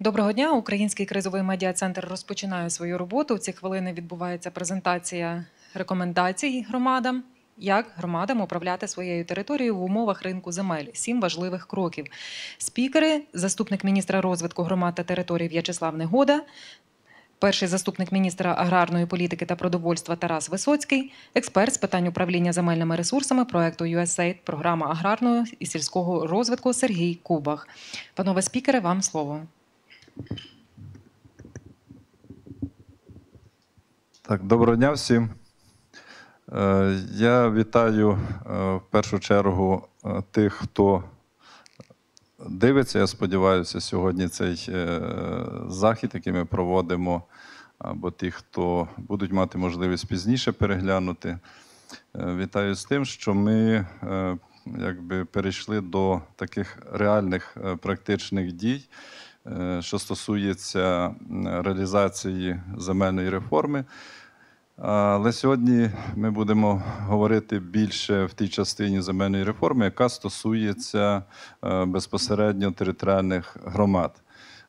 Доброго дня, Український кризовий медіа центр розпочинає свою роботу. У ці хвилини відбувається презентація рекомендацій громадам, як громадам управляти своєю територією в умовах ринку земель. Сім важливих кроків. Спікери, заступник міністра розвитку громад та територій В'ячеслав Негода. Перший заступник міністра аграрної політики та продовольства Тарас Висоцький, експерт з питань управління земельними ресурсами проекту USAID, програма аграрного і сільського розвитку Сергій Кубах. Панове спікери, вам слово. Так, доброго дня всім. Е, я вітаю е, в першу чергу е, тих, хто дивиться. Я сподіваюся, сьогодні цей захід, який ми проводимо, або тих, хто будуть мати можливість пізніше переглянути. Вітаю з тим, що ми якби перейшли до таких реальних практичних дій. Е, що стосується реалізації земельної реформи. Але сьогодні ми будемо говорити більше в тій частині земельної реформи, яка стосується е, безпосередньо територіальних громад.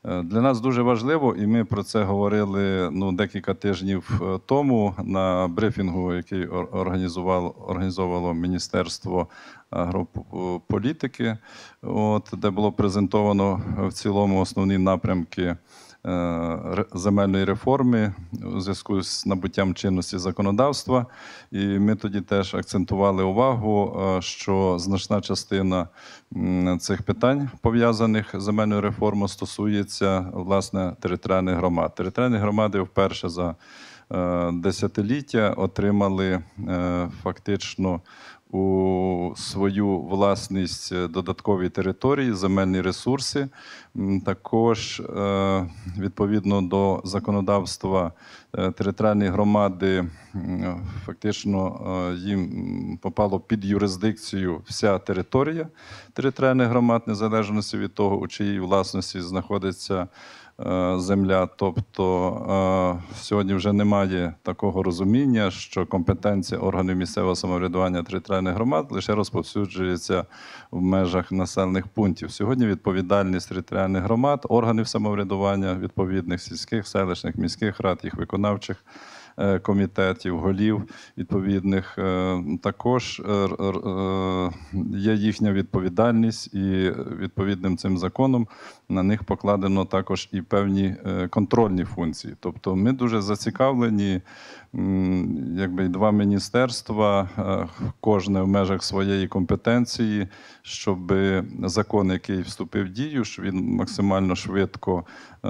Е, для нас дуже важливо, і ми про це говорили ну декілька тижнів е, тому на брифінгу, який організував організовувало Міністерство агрополітики, от де було презентовано в цілому основні напрямки Е, земельної реформи у зв'язку з набуттям чинності законодавства. І ми тоді теж акцентували увагу, е, що значна частина цих питань, пов'язаних з земельною реформою, стосується власне територіальних громад. Територіальні громади вперше за е, Десятиліття отримали фактично у свою власність е, додаткові території, земельні ресурси. Також е, відповідно до законодавства е, територіальної громади, фактично їм попало під юрисдикцію вся територія територіальних громад, незалежно від того, у чиїй власності знаходиться. Е, земля. Тобто е, сьогодні вже немає такого розуміння, що компетенція органів місцевого самоврядування територіальних громад лише розповсюджується в межах населених пунктів. Сьогодні відповідальність територіальних громад, органів самоврядування відповідних сільських, селищних, міських рад, їх виконавчих. Е, комітетів, голів відповідних. Е, також е, є їхня відповідальність, і відповідним цим законом на них покладено також і певні контрольні функції. Тобто, ми дуже зацікавлені якби два міністерства, е, кожне в межах своєї компетенції, щоб закон, який вступив в дію, щоб він максимально швидко е,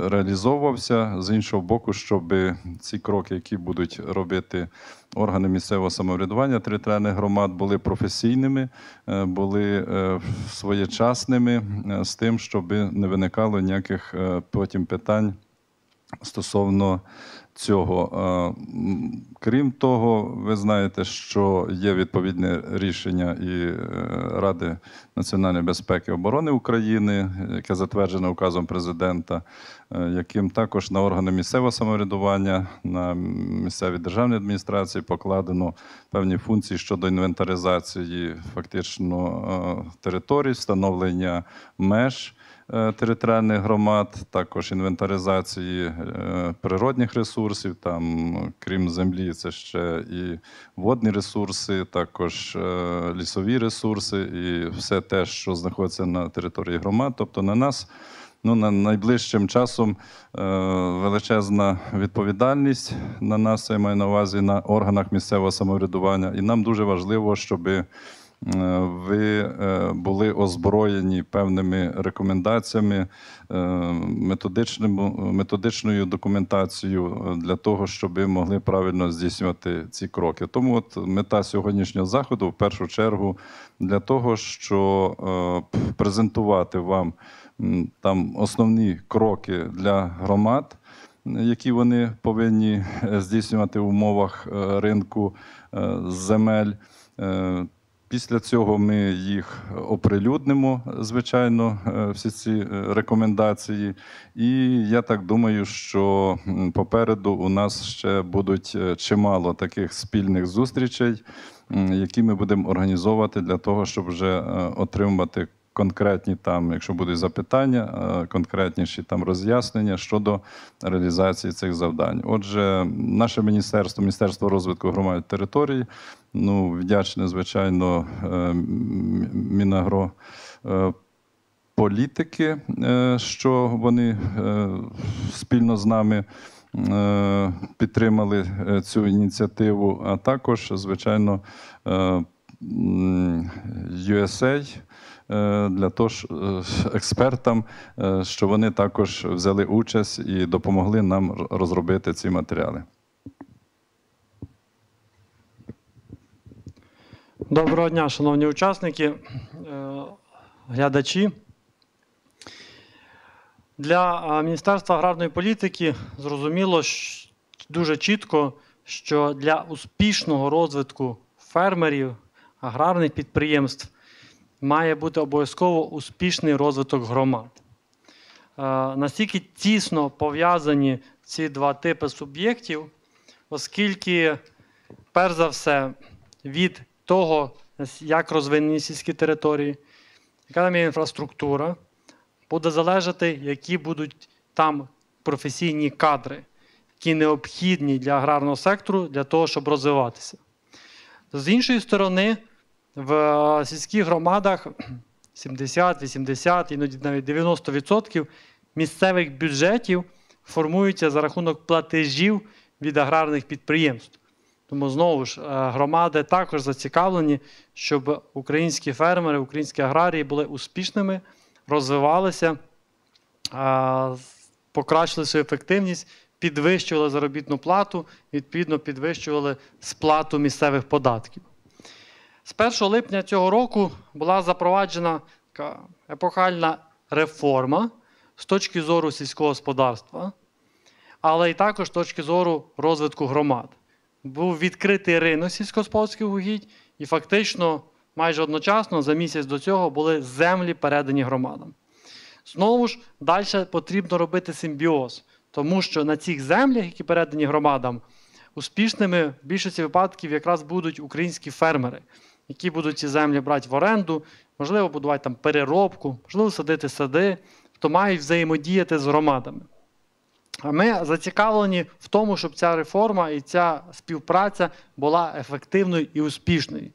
реалізовувався. З іншого боку, щоб ці кроки, які будуть робити органи місцевого самоврядування територіальних громад, були професійними, е, були своєчасними з тим, щоб не виникало ніяких потім питань стосовно цього. Е, крім того, ви знаєте, що є відповідне рішення і е, Ради національної безпеки і оборони України, яке затверджено указом президента, е, яким також на органи місцевого самоврядування, на місцеві державні адміністрації покладено певні функції щодо інвентаризації фактично територій, встановлення меж. Е, територіальних громад, також інвентаризації е, природних ресурсів. Там, крім землі, це ще і водні ресурси, також е, лісові ресурси, і все те, що знаходиться на території громад, тобто на нас. Ну, на найближчим часом величезна відповідальність на нас я маю на увазі на органах місцевого самоврядування, і нам дуже важливо, щоби. Е, ви е, були озброєні певними рекомендаціями, е, методичною документацією для того, щоб ви могли правильно здійснювати ці кроки. Тому от мета сьогоднішнього заходу в першу чергу для того, щоб презентувати вам там основні кроки для громад. Які вони повинні здійснювати в умовах ринку земель, Після цього ми їх оприлюднимо, звичайно, е, всі ці е, рекомендації. І я так думаю, що попереду у нас ще будуть е, чимало таких спільних зустрічей, які ми будемо організовувати для того, щоб вже отримати конкретні там, якщо будуть запитання, е, конкретніші там роз'яснення щодо реалізації цих завдань. Отже, наше міністерство, міністерство розвитку громад територій, ну вдячне, звичайно, е, мінагро. Е, політики, що вони спільно з нами підтримали цю ініціативу, а також, звичайно, USA, Е, для того ж е, експертам, е, що вони також взяли участь і допомогли нам розробити ці матеріали. Доброго дня, шановні учасники, глядачі. Для Міністерства аграрної політики зрозуміло дуже чітко, що для успішного розвитку фермерів аграрних підприємств має бути обов'язково успішний розвиток громад. Е, настільки тісно пов'язані ці два типи суб'єктів, оскільки, перш за все, від того, як розвинені сільські території, яка там є інфраструктура, буде залежати, які будуть там професійні кадри, які необхідні для аграрного сектору для того, щоб розвиватися. З іншої сторони, в е, сільських громадах 70, 80, іноді навіть 90% місцевих бюджетів формуються за рахунок платежів від аграрних підприємств. Тому знову ж е, громади також зацікавлені, щоб українські фермери, українські аграрії були успішними, розвивалися, е, покращили свою ефективність, підвищували заробітну плату, відповідно, підвищували сплату місцевих податків. З 1 липня цього року була запроваджена епохальна реформа з точки зору сільського господарства, але і також з точки зору розвитку громад. Був відкритий ринок сільськогосподарських угідь, і фактично майже одночасно за місяць до цього були землі передані громадам. Знову ж, далі потрібно робити симбіоз, тому що на цих землях, які передані громадам, успішними в більшості випадків якраз будуть українські фермери які будуть ці землі брати в оренду, можливо, будувати там переробку, можливо, садити сади, хто мають взаємодіяти з громадами. А ми зацікавлені в тому, щоб ця реформа і ця співпраця була ефективною і успішною.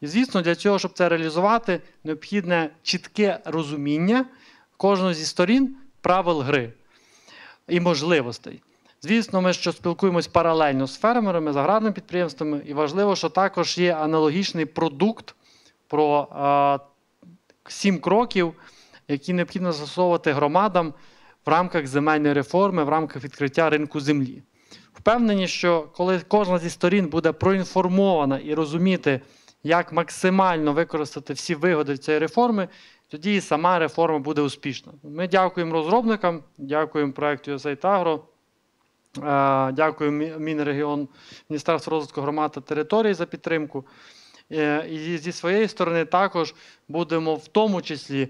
І, звісно, для цього, щоб це реалізувати, необхідне чітке розуміння кожного зі сторін правил гри і можливостей. Звісно, ми що спілкуємось паралельно з фермерами, з аграрними підприємствами, і важливо, що також є аналогічний продукт про сім кроків, які необхідно застосовувати громадам в рамках земельної реформи, в рамках відкриття ринку землі. Впевнені, що коли кожна зі сторін буде проінформована і розуміти, як максимально використати всі вигоди цієї реформи, тоді і сама реформа буде успішна. Ми дякуємо розробникам, дякуємо проекту USAID Agro. Е, дякую, Мінрегіон, Міністерство розвитку громад та територій за підтримку. Е, і зі своєї сторони також будемо в тому числі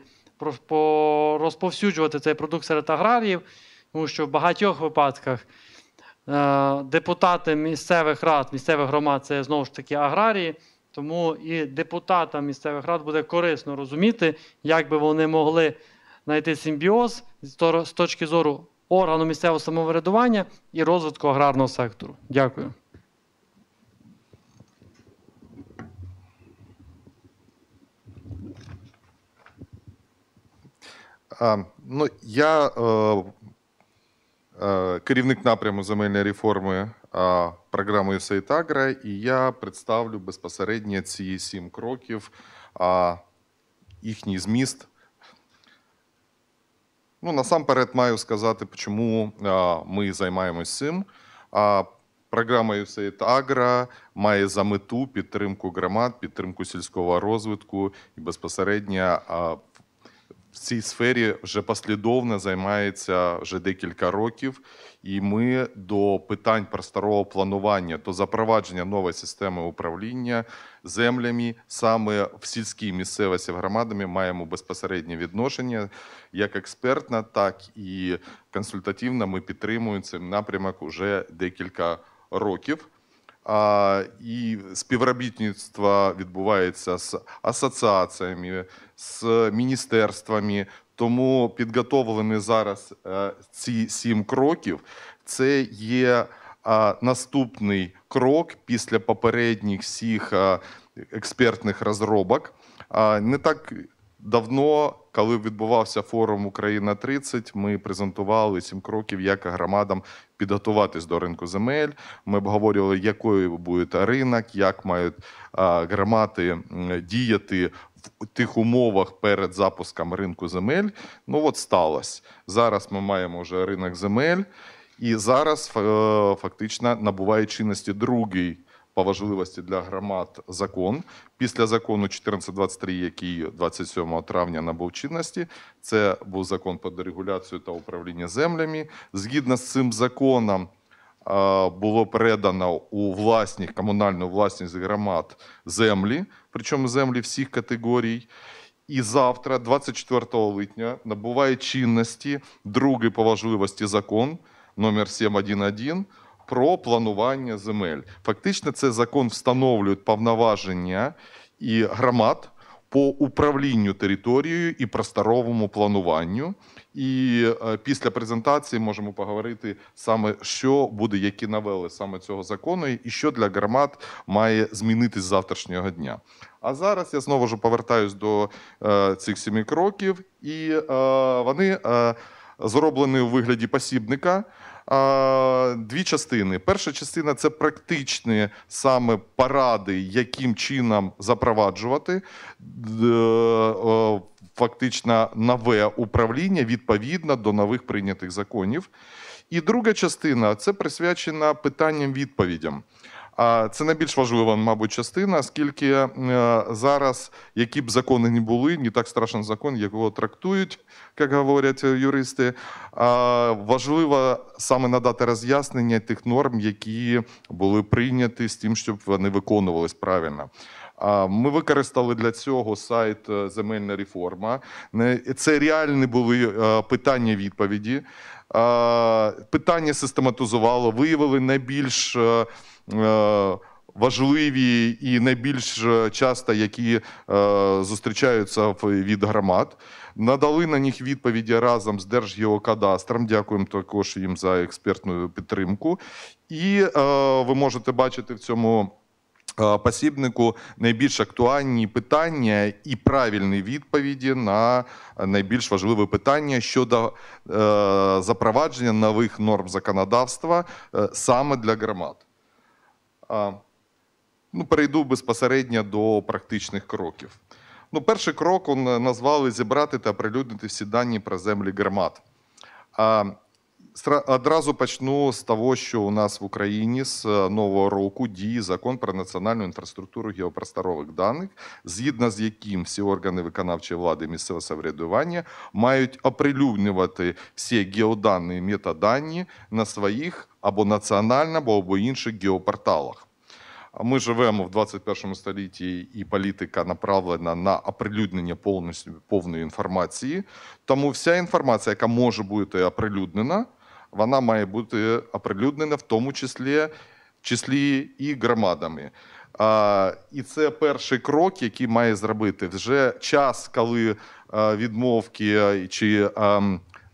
розповсюджувати цей продукт серед аграріїв, тому що в багатьох випадках е, депутати місцевих рад, місцевих громад це знову ж таки аграрії. Тому і депутатам місцевих рад буде корисно розуміти, як би вони могли знайти симбіоз з точки зору органу місцевого самоврядування і розвитку аграрного сектору. Дякую. А, ну, Я е, е, керівник напряму земельної реформи е, програми Сейтагра, і я представлю безпосередньо ці сім кроків, а їхній зміст Ну насамперед маю сказати, чому ми займаємось цим. Програма USAID Агра має за мету підтримку громад, підтримку сільського розвитку і безпосередньо в цій сфері вже послідовно займається вже декілька років, і ми до питань просторового планування то запровадження нової системи управління землями саме в сільській місцевості громадами маємо безпосереднє відношення як експертна, так і консультативно. Ми підтримуємо цей напрямок вже декілька років. І співробітництво відбувається з асоціаціями, з міністерствами. Тому підготовлені зараз е, ці сім кроків. Це є наступний крок після попередніх всіх е, експертних розробок. Не так давно, коли відбувався форум Україна 30 ми презентували сім кроків, як громадам підготуватись до ринку земель. Ми обговорювали, якою буде ринок, як мають громади діяти. В тих умовах перед запуском ринку земель, ну от сталося. Зараз ми маємо вже ринок земель, і зараз е, фактично набуває чинності другий по важливості для громад закон після закону 1423, який 27 травня набув чинності. Це був закон про дерегуляцію та управління землями. Згідно з цим законом. Було передано у власність комунальну власність громад землі, причому землі всіх категорій. І завтра, 24 липня, набуває чинності другий по важливості закон номер 711 про планування земель. Фактично, це закон встановлює повноваження і громад по управлінню територією і просторовому плануванню. І е, після презентації можемо поговорити саме, що буде, які навели саме цього закону, і що для громад має змінитись з завтрашнього дня. А зараз я знову ж повертаюсь до е, цих сіми кроків, і е, вони. Е, зроблений у вигляді посібника. Дві частини. Перша частина це практичні саме паради, яким чином запроваджувати е, фактично нове управління відповідно до нових прийнятих законів. І друга частина це присвячена питанням відповідям це найбільш важлива, мабуть, частина, оскільки е, зараз, які б закони не були, не так страшен закон, якого трактують, як говорять е, юристи. Важливо саме надати роз'яснення тих норм, які були прийняті з тим, щоб вони виконувались правильно. Ми використали для цього сайт е, Земельна реформа. Це реальні були питання відповіді. Питання систематизувало, виявили найбільш. Е, важливі і найбільш часто які е, зустрічаються від громад. Надали на них відповіді разом з Держгеокадастром. Дякуємо також їм за експертну підтримку. І е, ви можете бачити в цьому. Посібнику найбільш актуальні питання і правильні відповіді на найбільш важливе питання щодо запровадження нових норм законодавства саме для громад. Ну, Перейду безпосередньо до практичних кроків. Ну, Перший крок е, назвали зібрати та оприлюднити всі дані про землі громад. Одразу почну з того, що у нас в Україні з е, нового року діє закон про національну інфраструктуру геопросторових даних, згідно з яким всі органи виконавчої влади місцевого самоврядування мають оприлюднювати всі геодані і метадані на своїх або національному, або інших геопорталах. Ми живемо в 21 столітті, і політика направлена на оприлюднення повністю повної інформації. Тому вся інформація, яка може бути оприлюднена вона має бути оприлюднена, в тому числі числі і громадами. А, І це перший крок, який має зробити вже час, коли відмовки чи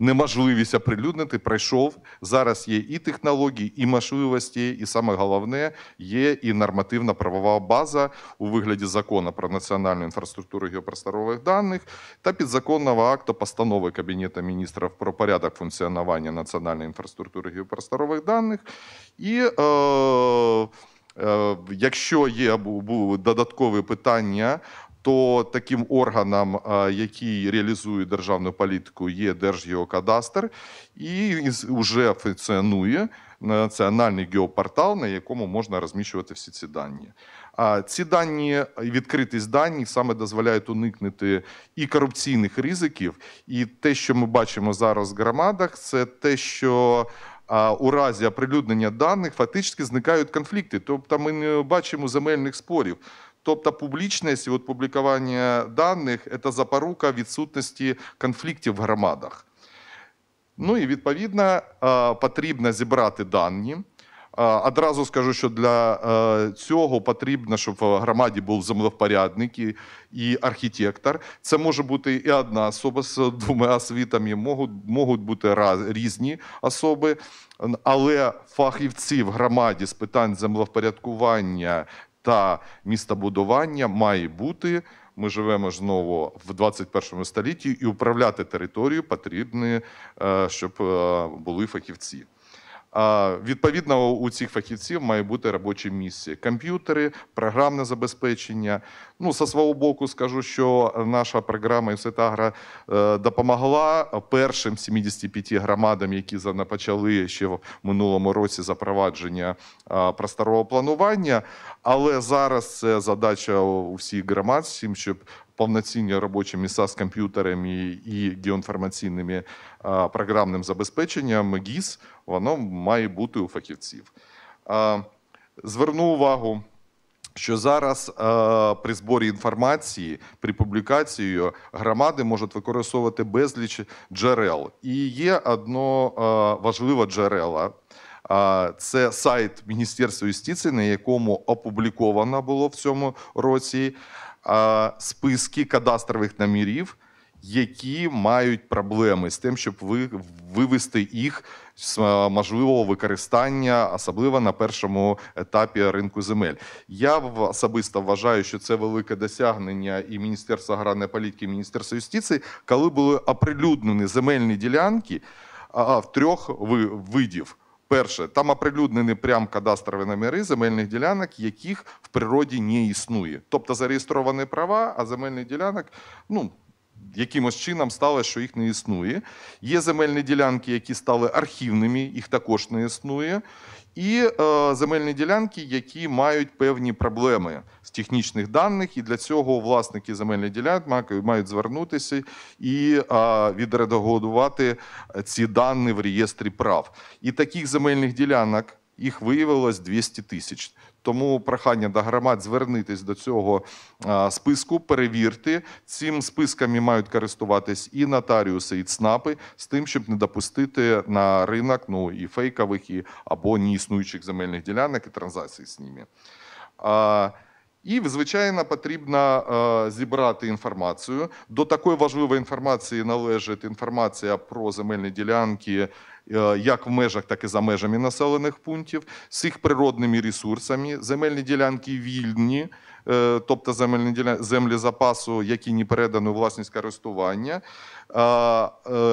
неможливість оприлюднити пройшов. Зараз є і технології, і можливості, і саме головне є і нормативна правова база у вигляді закону про національну інфраструктуру геопросторових даних та підзаконного акту постанови Кабінету міністрів про порядок функціонування національної інфраструктури геопросторових даних. І е, е Якщо є додаткові питання то таким органом, е, який реалізує державну політику, є Держгеокадастр, і вже функціонує е, національний геопортал, на якому можна розміщувати всі ці дані. А ці дані відкритість дані саме дозволяють уникнути і корупційних ризиків, і те, що ми бачимо зараз в громадах, це те, що у разі оприлюднення даних фактично зникають конфлікти, тобто ми не бачимо земельних спорів. Тобто публічність і от публікування даних це запорука відсутності конфліктів в громадах. Ну і відповідно потрібно зібрати дані. Одразу скажу, що для цього потрібно, щоб в громаді був землевпорядник і, і архітектор. Це може бути і одна особа з двома освітами, можуть, можуть бути раз, різні особи, але фахівці в громаді з питань землевпорядкування та містобудування має бути. Ми живемо знову в 21 столітті, і управляти територією потрібно, е, щоб е, були фахівці. Відповідно, у цих фахівців має бути робочі місці, комп'ютери, програмне забезпечення. Ну, со свого боку, скажу, що наша програма «Інсетагра» е, допомогла першим 75 громадам, які почали ще в минулому році запровадження е, просторового планування. Але зараз це задача у всіх громад, щоб повноцінні робочі місця з комп'ютерами і геоінформаційним е, програмним забезпеченням ГІС, воно має бути у фахівців. Е, зверну увагу. Що зараз е, при зборі інформації, при публікації громади можуть використовувати безліч джерел. І є одно важливе джерело – це сайт Міністерства юстиції, на якому опубліковано було в цьому році списки кадастрових намірів, які мають проблеми з тим, щоб вивести їх з можливого використання, особливо на першому етапі ринку земель. Я особисто вважаю, що це велике досягнення і Міністерства аграрної політики, і Міністерства юстиції, коли були оприлюднені земельні ділянки в трьох видів. Перше, там оприлюднені прям кадастрові номери земельних ділянок, яких в природі не існує. Тобто зареєстровані права, а земельних ділянок ну, якимось чином стало, що їх не існує. Є земельні ділянки, які стали архівними, їх також не існує. І е, земельні ділянки, які мають певні проблеми з технічних даних, і для цього власники земельних ділянок мають звернутися і е, відредагувати ці дані в реєстрі прав. І таких земельних ділянок їх виявилось 200 тисяч. Тому прохання до громад звернитись до цього списку, перевірити цим списками мають користуватись і нотаріуси, і ЦНАПи з тим, щоб не допустити на ринок ну і фейкових і або неіснуючих земельних ділянок і транзакцій з ними. І, звичайно, потрібно зібрати інформацію. До такої важливої інформації належить інформація про земельні ділянки, Е, як в межах, так і за межами населених пунктів, з їх природними ресурсами, земельні ділянки вільні, е, тобто земельні ділянки, землі запасу, які не передані у власність користування, е,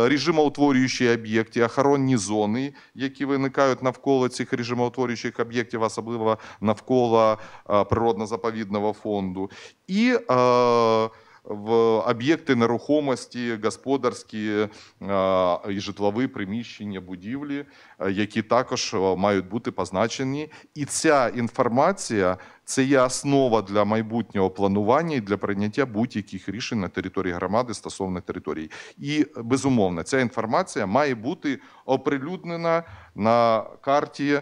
режимоутворюючі об'єкти, охоронні зони, які виникають навколо цих режимоутворюючих об'єктів, особливо навколо природно-заповідного фонду. і в об'єкти нерухомості, господарські і житлові приміщення, будівлі, э, які також мають бути позначені. І ця інформація це є основа для майбутнього планування і для прийняття будь-яких рішень на території громади стосовно території. І безумовно, ця інформація має бути оприлюднена на карті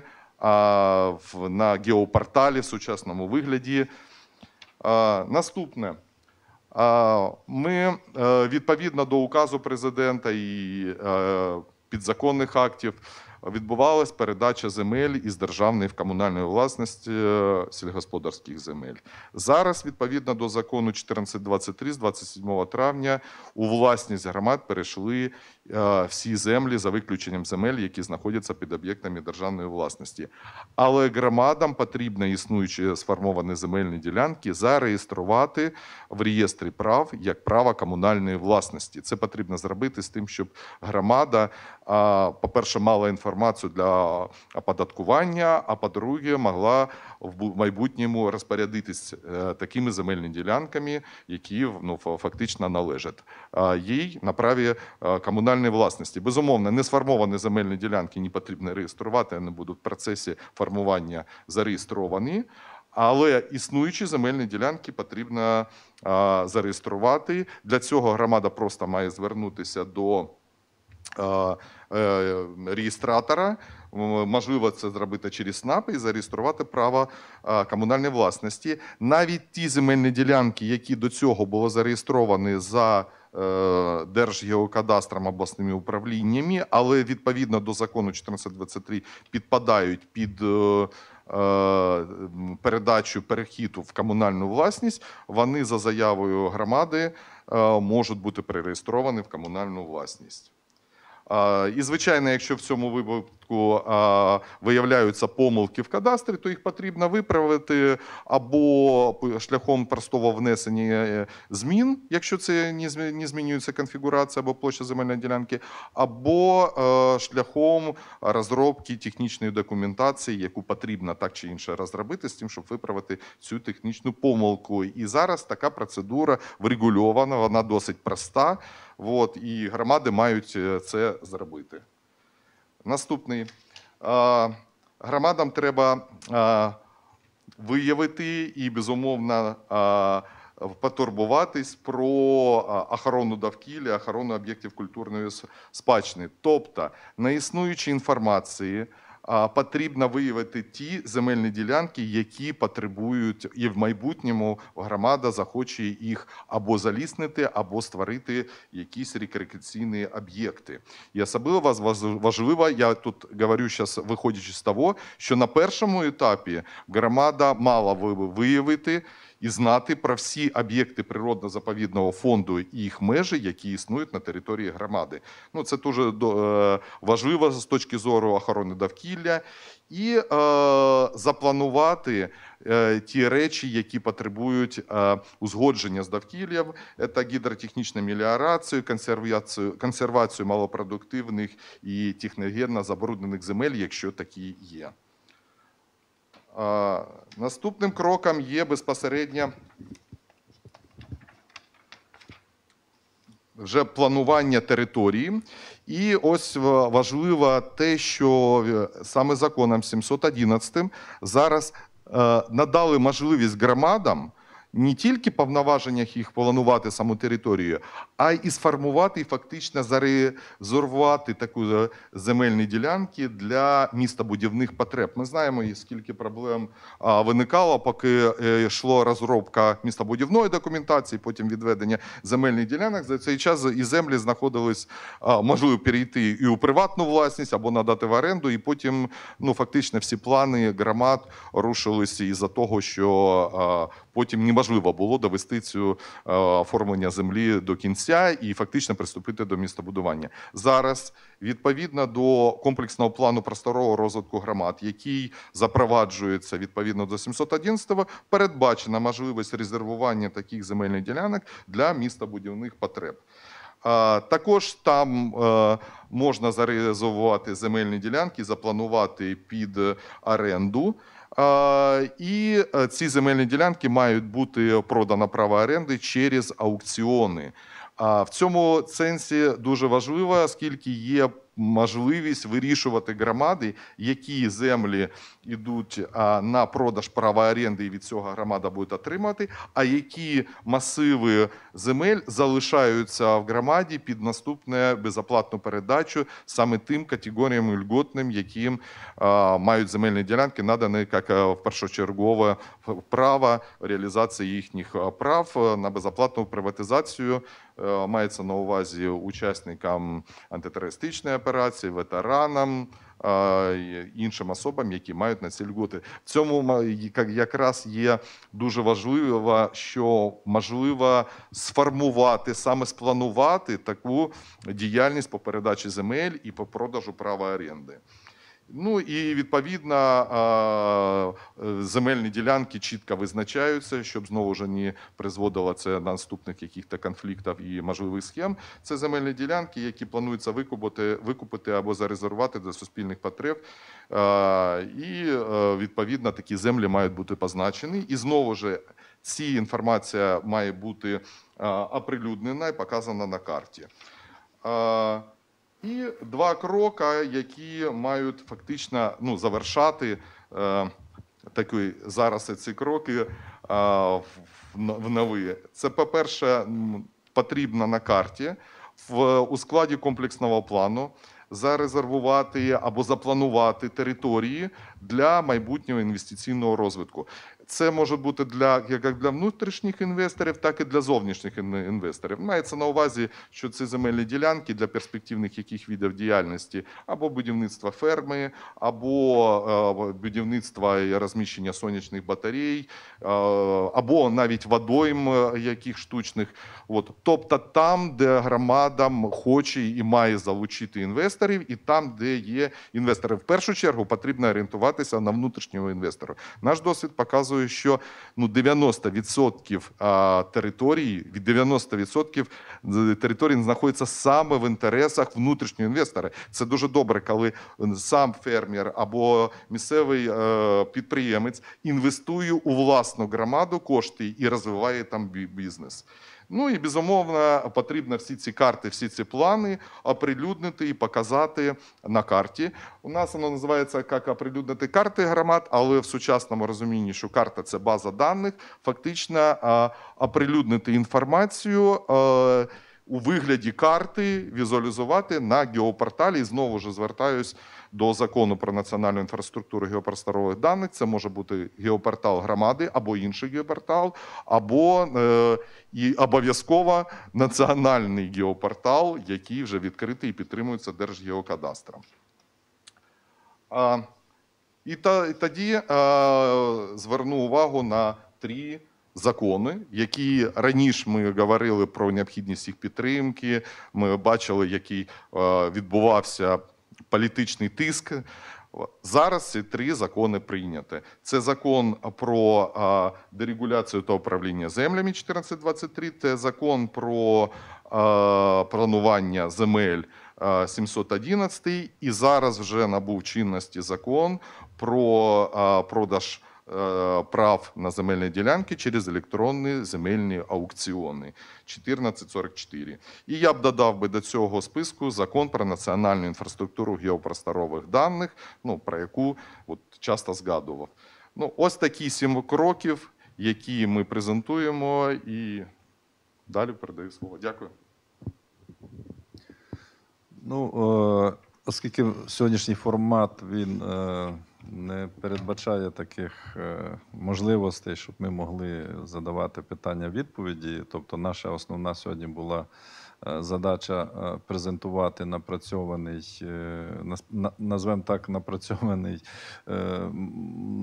на геопорталі в сучасному вигляді. Наступне. Ми е, відповідно до указу президента і е, підзаконних актів відбувалась передача земель із державної в комунальної власності е, сільгосподарських земель. Зараз відповідно до закону 1423 з 27 травня у власність громад перейшли Е, всі землі за виключенням земель, які знаходяться під об'єктами державної власності. Але громадам потрібно існуючі сформовані земельні ділянки зареєструвати в реєстрі прав як право комунальної власності. Це потрібно зробити з тим, щоб громада, е, по перше, мала інформацію для оподаткування, а по-друге, могла в майбутньому розпорядитись е, такими земельними ділянками, які ну, фактично належать їй на праві е, комунальної власності. Безумовно, не сформовані земельні ділянки не потрібно реєструвати, вони будуть в процесі формування зареєстровані. Але існуючі земельні ділянки потрібно зареєструвати. Для цього громада просто має звернутися до. Е, реєстратора. Можливо, це зробити через СНАП і зареєструвати право комунальної власності. Навіть ті земельні ділянки, які до цього були зареєстровані за е, Держгеокадастром обласними управліннями, але відповідно до закону 1423 підпадають під е, передачу перехіду в комунальну власність. Вони за заявою громади можуть бути перереєстровані в комунальну власність. І, звичайно, якщо в цьому випадку виявляються помилки в кадастрі, то їх потрібно виправити або шляхом простого внесення е, змін, якщо це не змінюється конфігурація або площа земельної ділянки, або е, шляхом розробки технічної документації, яку потрібно так чи інше розробити, з тим, щоб виправити цю технічну помилку. І зараз така процедура врегульована, вона досить проста. От, і громади мають е, це зробити. Наступний громадам треба виявити і безумовно потурбуватись про охорону довкілля, охорону об'єктів культурної спадщини. Тобто на існуючій інформації потрібно виявити ті земельні ділянки, які потребують, і в майбутньому громада захоче їх або заліснити, або створити якісь рекреаційні об'єкти. І особливо важливо, я тут говорю зараз, виходячи з того, що на першому етапі громада мала виявити і знати про всі об'єкти природно-заповідного фонду і їх межі, які існують на території громади. Ну це дуже е, важливо з точки зору охорони довкілля. І е, запланувати е, ті речі, які потребують е, узгодження з довкіллям, це гідротехнічна меліорацію, консервацію, консервацію малопродуктивних і техногенно забруднених земель, якщо такі є. Наступним кроком є безпосередньо вже планування території. І ось е, важливо те, що е, саме законом 711 зараз е, надали можливість громадам не тільки повноваженнях їх планувати саму територію, а й сформувати і фактично зарезервувати таку е, земельні ділянки для містобудівних потреб. Ми знаємо, скільки проблем виникало, поки е, йшла розробка містобудівної документації, потім відведення земельних ділянок. За цей час і землі знаходились можливо перейти і у приватну власність або надати в оренду, і потім ну фактично всі плани громад рушилися із за того, що потім неможливо було довести цю е, оформлення землі до кінця і фактично приступити до містобудування. Зараз відповідно до комплексного плану просторового розвитку громад, який запроваджується відповідно до 711-го, передбачена можливість резервування таких земельних ділянок для містобудівних потреб. Е, також там е, можна зареалізувати земельні ділянки, запланувати під оренду. І е, ці земельні ділянки мають бути продано право оренди через аукціони. А в цьому сенсі дуже важливо, оскільки є можливість вирішувати громади, які землі йдуть на продаж права оренди, і від цього громада буде отримати, а які масиви земель залишаються в громаді під наступне безоплатну передачу саме тим категоріям льготним, які мають земельні ділянки, надані як е, в першочергове право реалізації їхніх е, прав е, на безоплатну приватизацію. Мається на увазі учасникам антитерористичної операції, ветеранам. Іншим особам, які мають на ці льготи, в цьому якраз є дуже важливо, що можливо сформувати, саме спланувати таку діяльність по передачі земель і по продажу права оренди. Ну і відповідно е, земельні ділянки чітко визначаються, щоб знову ж не призводило це наступних якихось конфліктів і можливих схем. Це земельні ділянки, які планується викупити, викупити або зарезервувати для суспільних потреб. І е, відповідно такі землі мають бути позначені. І знову ж ці інформація має бути оприлюднена і показана на карті. І два кроки, які мають фактично ну, завершати е, такі зараз ці кроки е, в нові. Це, по-перше, потрібно на карті в у складі комплексного плану зарезервувати або запланувати території для майбутнього інвестиційного розвитку це може бути для як для внутрішніх інвесторів, так і для зовнішніх інвесторів. Мається на увазі, що це земельні ділянки для перспективних яких видів діяльності або будівництва ферми, або е, будівництва і розміщення сонячних батарей, е, або навіть водойм е, яких штучних. От. Тобто там, де громада хоче і має залучити інвесторів, і там, де є інвестори. В першу чергу потрібно орієнтуватися на внутрішнього інвестора. Наш досвід показує показує, що ну 90% території від 90% території знаходиться саме в інтересах внутрішнього інвестора. Це дуже добре, коли сам фермер або місцевий е, підприємець інвестує у власну громаду кошти і розвиває там бізнес. Ну і безумовно потрібно всі ці карти, всі ці плани оприлюднити і показати на карті. У нас воно називається як оприлюднити карти громад, але в сучасному розумінні, що карта це база даних, фактично оприлюднити інформацію. Е, у вигляді карти візуалізувати на геопорталі. І знову ж звертаюсь до закону про національну інфраструктуру геопросторових даних. Це може бути геопортал громади або інший геопортал, або е, і обов'язково національний геопортал, який вже відкритий і підтримується Держгеокадастром. І тоді е, зверну увагу на три закони, які раніше ми говорили про необхідність їх підтримки. Ми бачили, який е, відбувався політичний тиск. Зараз ці три закони прийняті. Це закон про е, дерегуляцію та управління землями 1423, це закон про е, планування земель 711 і зараз вже набув чинності закон про продаж Е, прав на земельні ділянки через електронні земельні аукціони 1444. І я б додав би до цього списку закон про національну інфраструктуру геопросторових даних, ну про яку от часто згадував. Ну, ось такі сім кроків, які ми презентуємо, і далі передаю слово. Дякую. Ну, е, оскільки сьогоднішній формат він. Е, не передбачає таких е, можливостей, щоб ми могли задавати питання відповіді. Тобто, наша основна сьогодні була е, задача е, презентувати напрацьований, назвемо так, напрацьований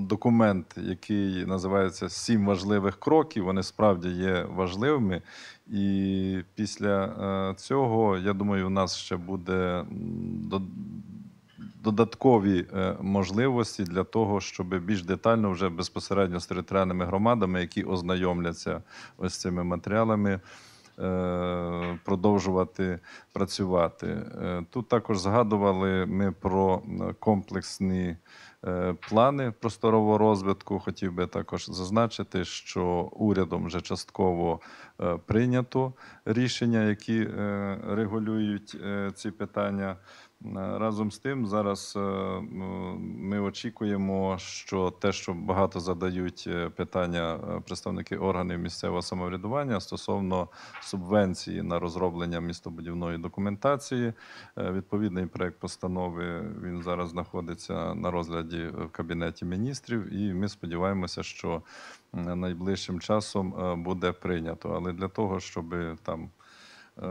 документ, який називається Сім важливих кроків. Вони справді є важливими. І після цього я думаю, у нас ще буде додаткові е, можливості для того, щоб більш детально вже безпосередньо з територіальними громадами, які ознайомляться ось цими матеріалами. Е, продовжувати працювати е, тут. Також згадували ми про комплексні плани просторового розвитку. Хотів би також зазначити, що урядом вже частково прийнято рішення, які регулюють ці питання. Е, разом з тим, зараз е, ми очікуємо, що те, що багато задають е, питання представники органів місцевого самоврядування стосовно субвенції на розроблення містобудівної документації, відповідний проект постанови він зараз знаходиться на розгляді в кабінеті міністрів, і ми сподіваємося, що найближчим часом буде прийнято. Але для того, щоб там Е,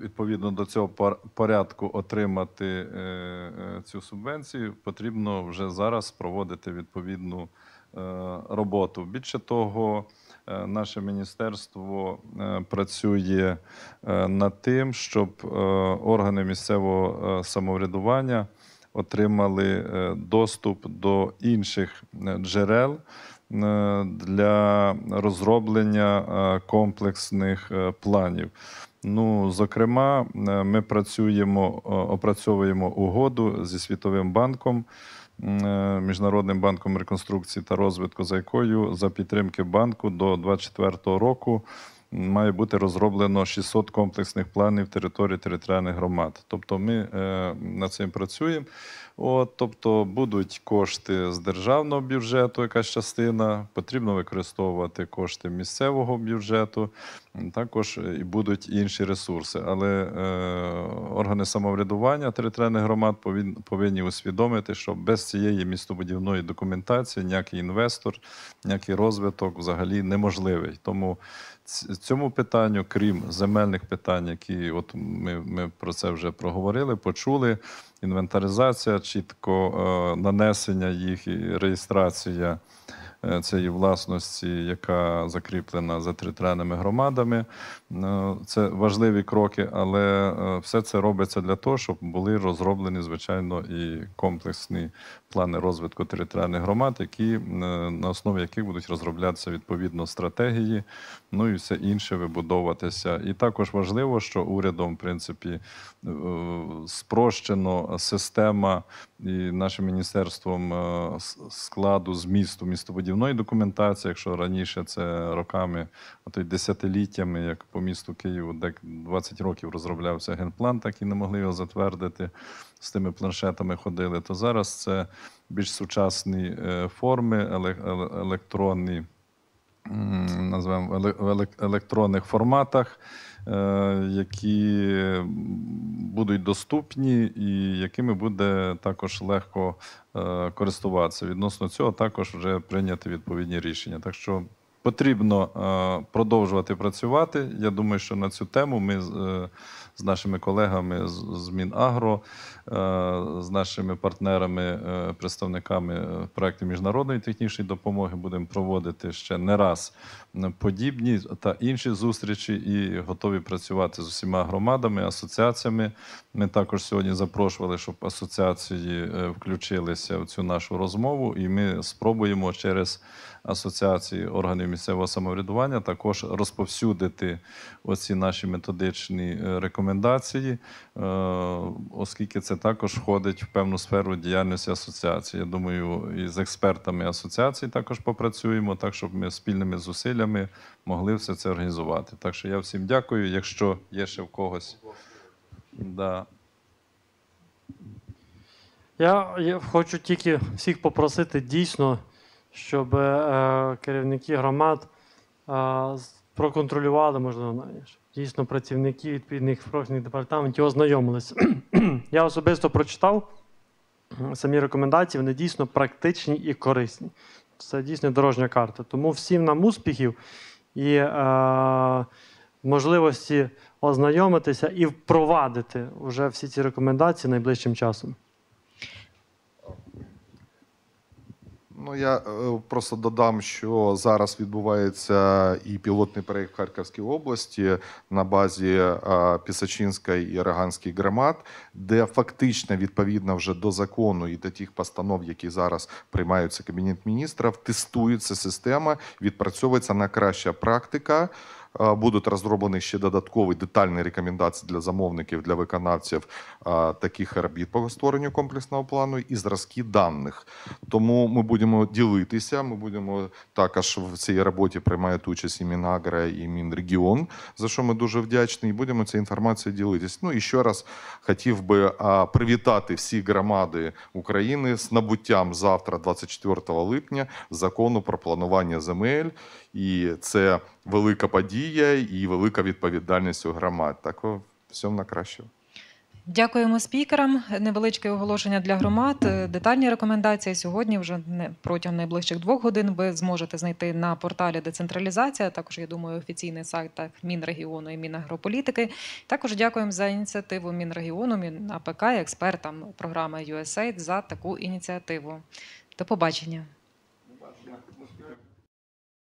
відповідно до цього порядку отримати е, е, цю субвенцію, потрібно вже зараз проводити відповідну роботу. Більше того, наше міністерство працює над тим, щоб органи місцевого самоврядування отримали доступ до інших джерел. Для розроблення комплексних планів Ну, зокрема, е, ми працюємо, опрацьовуємо угоду зі Світовим банком, е, Міжнародним банком реконструкції та розвитку, за якою за підтримки банку до 2024 року. Має бути розроблено 600 комплексних планів території територіальних громад. Тобто ми е, над цим працюємо. От, Тобто будуть кошти з державного бюджету, якась частина, потрібно використовувати кошти місцевого бюджету, також е, і будуть інші ресурси. Але е, органи самоврядування територіальних громад повинні, повинні усвідомити, що без цієї містобудівної документації ніякий інвестор, ніякий розвиток взагалі неможливий. Тому цьому питанню, крім земельних питань, які от ми, ми про це вже проговорили, почули інвентаризація, чітко е, нанесення їх і реєстрація е, цієї власності, яка закріплена за територіальними громадами. Ну, це важливі кроки, але е, все це робиться для того, щоб були розроблені звичайно і комплексні плани розвитку територіальних громад, які е, на основі яких будуть розроблятися відповідно стратегії, ну і все інше вибудовуватися. І також важливо, що урядом в принципі е, спрощено система і нашим міністерством складу змісту містобудівної документації, якщо раніше це роками, а то й десятиліттями, як по місту Києву, де 20 років розроблявся генплан, так і не могли його затвердити. З тими планшетами ходили. То зараз це більш сучасні е, форми, електронні. Назвемо в електронних форматах, е, які будуть доступні, і якими буде також легко е, користуватися. Відносно цього також вже прийняти відповідні рішення. Так що Потрібно е, продовжувати працювати. Я думаю, що на цю тему ми з е, нашими колегами з Мінагро, е, з нашими партнерами, представниками проекту міжнародної технічної допомоги будемо проводити ще не раз подібні та інші зустрічі і готові працювати з усіма громадами, асоціаціями. Ми також сьогодні запрошували, щоб асоціації включилися в цю нашу розмову, і ми спробуємо через асоціації органів місцевого самоврядування, також розповсюдити оці наші методичні е, рекомендації, е, оскільки це також входить в певну сферу діяльності асоціації. Я думаю, і з експертами асоціації також попрацюємо, так щоб ми спільними зусиллями могли все це організувати. Так що я всім дякую. Якщо є ще в когось. Да. Я, я хочу тільки всіх попросити дійсно щоб е, керівники громад е, проконтролювали, можливо, дійсно працівники відповідних профільних департаментів ознайомилися. Я особисто прочитав самі рекомендації, вони дійсно практичні і корисні. Це дійсно дорожня карта. Тому всім нам успіхів і е, можливості ознайомитися і впровадити вже всі ці рекомендації найближчим часом. Ну я е, просто додам, що зараз відбувається і пілотний проєкт в Харківській області на базі е, Пісачинська і Раганських громад, де фактично відповідно вже до закону і до тих постанов, які зараз приймаються кабінет міністрів, тестується система, відпрацьовується на краща практика. Е, будуть розроблені ще додаткові детальні рекомендації для замовників для виконавців е, таких робіт по створенню комплексного плану і зразки даних. Тому ми будемо ділитися. Ми будемо також в цій роботі приймають участь і Мінагра, і Мінрегіон, за що ми дуже вдячні, і будемо цією інформацією ділитись. Ну і ще раз хотів би е, привітати всі громади України з набуттям завтра, 24 липня, закону про планування земель, і це велика подія і велика відповідальність у громад. Так всьому на краще. Дякуємо спікерам. Невеличке оголошення для громад. Е, детальні рекомендації сьогодні. Вже протягом найближчих двох годин ви зможете знайти на порталі децентралізація. Також я думаю, офіційний сайт Мінрегіону і Мінагрополітики. Також дякуємо за ініціативу Мінрегіону, МінАПК і експертам програми USAID за таку ініціативу. До побачення.